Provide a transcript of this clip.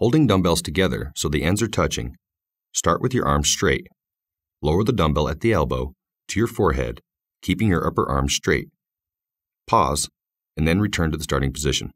Holding dumbbells together so the ends are touching, start with your arms straight. Lower the dumbbell at the elbow to your forehead, keeping your upper arm straight. Pause, and then return to the starting position.